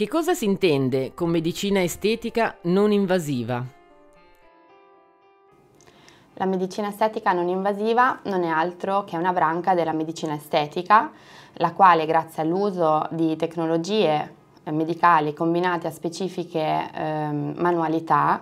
Che cosa si intende con medicina estetica non invasiva? La medicina estetica non invasiva non è altro che una branca della medicina estetica, la quale grazie all'uso di tecnologie medicali combinate a specifiche eh, manualità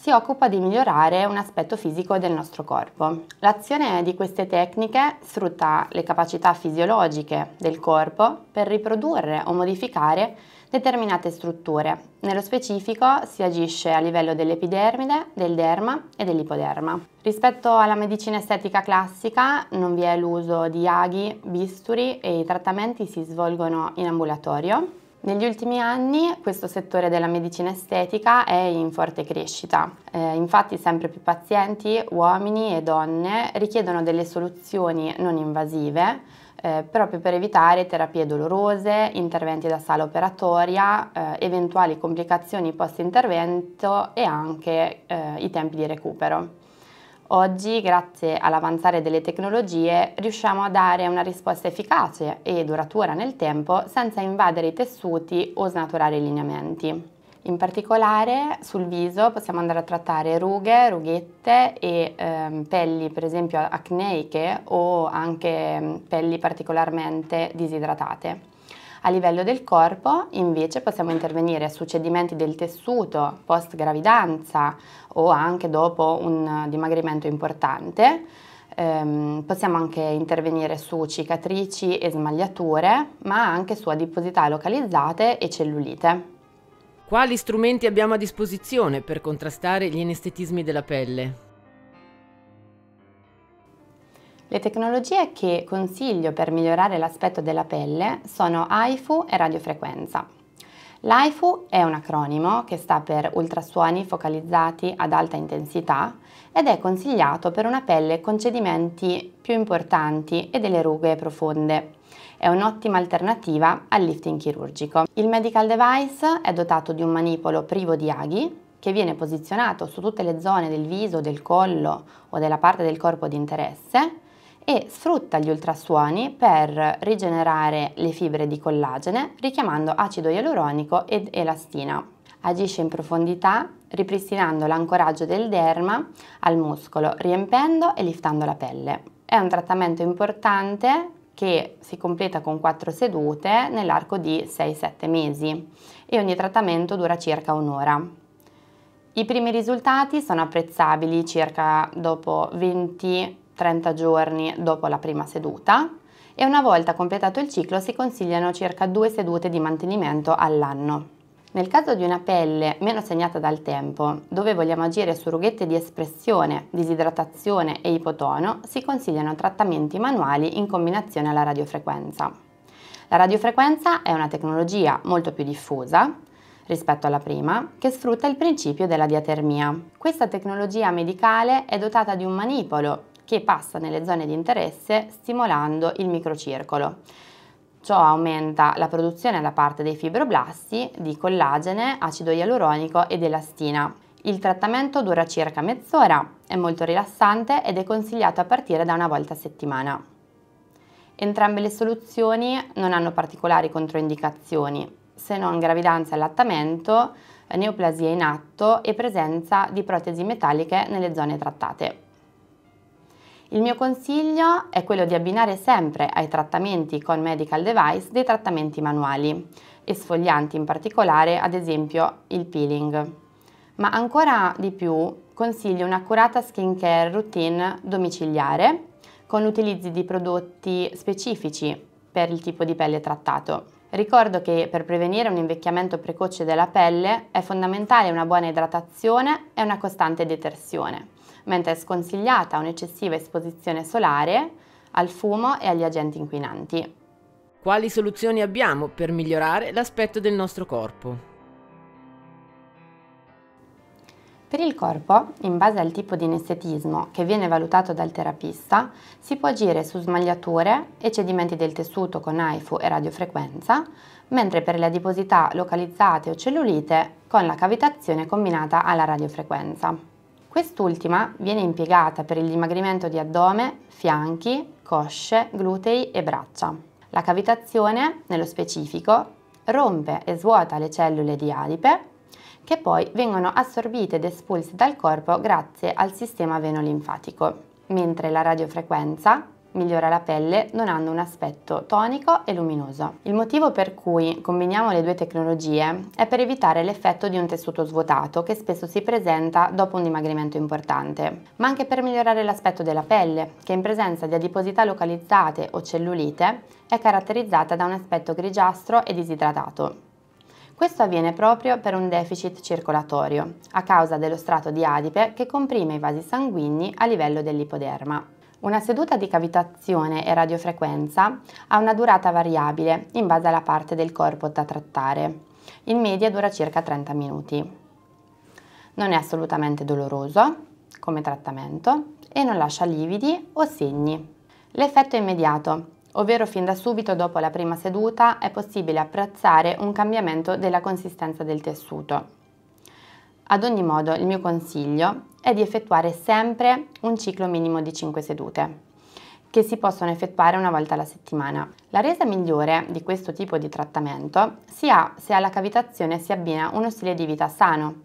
si occupa di migliorare un aspetto fisico del nostro corpo. L'azione di queste tecniche sfrutta le capacità fisiologiche del corpo per riprodurre o modificare determinate strutture. Nello specifico si agisce a livello dell'epidermide, del derma e dell'ipoderma. Rispetto alla medicina estetica classica non vi è l'uso di aghi, bisturi e i trattamenti si svolgono in ambulatorio negli ultimi anni questo settore della medicina estetica è in forte crescita, eh, infatti sempre più pazienti, uomini e donne, richiedono delle soluzioni non invasive eh, proprio per evitare terapie dolorose, interventi da sala operatoria, eh, eventuali complicazioni post intervento e anche eh, i tempi di recupero. Oggi, grazie all'avanzare delle tecnologie, riusciamo a dare una risposta efficace e duratura nel tempo senza invadere i tessuti o snaturare i lineamenti. In particolare sul viso possiamo andare a trattare rughe, rughette e ehm, pelli per esempio acneiche o anche pelli particolarmente disidratate. A livello del corpo invece possiamo intervenire su cedimenti del tessuto post gravidanza o anche dopo un dimagrimento importante. Ehm, possiamo anche intervenire su cicatrici e smagliature, ma anche su adiposità localizzate e cellulite. Quali strumenti abbiamo a disposizione per contrastare gli anestetismi della pelle? Le tecnologie che consiglio per migliorare l'aspetto della pelle sono AIFU e radiofrequenza. L'AIFU è un acronimo che sta per ultrasuoni focalizzati ad alta intensità ed è consigliato per una pelle con cedimenti più importanti e delle rughe profonde. È un'ottima alternativa al lifting chirurgico. Il medical device è dotato di un manipolo privo di aghi che viene posizionato su tutte le zone del viso, del collo o della parte del corpo di interesse e sfrutta gli ultrasuoni per rigenerare le fibre di collagene richiamando acido ialuronico ed elastina. Agisce in profondità ripristinando l'ancoraggio del derma al muscolo, riempendo e liftando la pelle. È un trattamento importante che si completa con quattro sedute nell'arco di 6-7 mesi e ogni trattamento dura circa un'ora. I primi risultati sono apprezzabili circa dopo 20 30 giorni dopo la prima seduta e una volta completato il ciclo si consigliano circa due sedute di mantenimento all'anno. Nel caso di una pelle meno segnata dal tempo, dove vogliamo agire su rughette di espressione, disidratazione e ipotono, si consigliano trattamenti manuali in combinazione alla radiofrequenza. La radiofrequenza è una tecnologia molto più diffusa rispetto alla prima, che sfrutta il principio della diatermia. Questa tecnologia medicale è dotata di un manipolo che passa nelle zone di interesse stimolando il microcircolo. Ciò aumenta la produzione da parte dei fibroblasti di collagene, acido ialuronico ed elastina. Il trattamento dura circa mezz'ora, è molto rilassante ed è consigliato a partire da una volta a settimana. Entrambe le soluzioni non hanno particolari controindicazioni, se non gravidanza e allattamento, neoplasia in atto e presenza di protesi metalliche nelle zone trattate. Il mio consiglio è quello di abbinare sempre ai trattamenti con medical device dei trattamenti manuali, esfolianti in particolare, ad esempio il peeling. Ma ancora di più consiglio un'accurata skincare routine domiciliare con l'utilizzo di prodotti specifici per il tipo di pelle trattato. Ricordo che per prevenire un invecchiamento precoce della pelle è fondamentale una buona idratazione e una costante detersione mentre è sconsigliata un'eccessiva esposizione solare al fumo e agli agenti inquinanti. Quali soluzioni abbiamo per migliorare l'aspetto del nostro corpo? Per il corpo, in base al tipo di inestetismo che viene valutato dal terapista, si può agire su smagliature e cedimenti del tessuto con AIFU e radiofrequenza, mentre per le adiposità localizzate o cellulite con la cavitazione combinata alla radiofrequenza. Quest'ultima viene impiegata per il dimagrimento di addome, fianchi, cosce, glutei e braccia. La cavitazione, nello specifico, rompe e svuota le cellule di adipe che poi vengono assorbite ed espulse dal corpo grazie al sistema venolinfatico, mentre la radiofrequenza migliora la pelle donando un aspetto tonico e luminoso. Il motivo per cui combiniamo le due tecnologie è per evitare l'effetto di un tessuto svuotato che spesso si presenta dopo un dimagrimento importante, ma anche per migliorare l'aspetto della pelle che in presenza di adiposità localizzate o cellulite è caratterizzata da un aspetto grigiastro e disidratato. Questo avviene proprio per un deficit circolatorio, a causa dello strato di adipe che comprime i vasi sanguigni a livello dell'ipoderma. Una seduta di cavitazione e radiofrequenza ha una durata variabile in base alla parte del corpo da trattare. In media dura circa 30 minuti. Non è assolutamente doloroso come trattamento e non lascia lividi o segni. L'effetto è immediato, ovvero fin da subito dopo la prima seduta è possibile apprezzare un cambiamento della consistenza del tessuto ad ogni modo, il mio consiglio è di effettuare sempre un ciclo minimo di 5 sedute che si possono effettuare una volta alla settimana. La resa migliore di questo tipo di trattamento si ha se alla cavitazione si abbina uno stile di vita sano,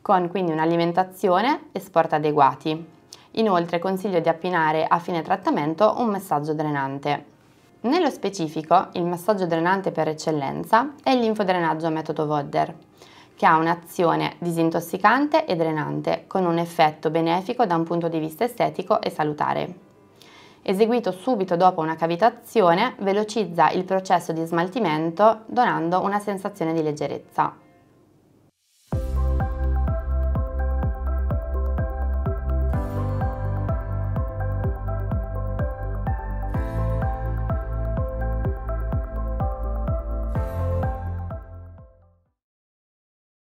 con quindi un'alimentazione e sport adeguati. Inoltre consiglio di appinare a fine trattamento un massaggio drenante. Nello specifico, il massaggio drenante per eccellenza è il linfodrenaggio metodo Vodder che ha un'azione disintossicante e drenante, con un effetto benefico da un punto di vista estetico e salutare. Eseguito subito dopo una cavitazione, velocizza il processo di smaltimento donando una sensazione di leggerezza.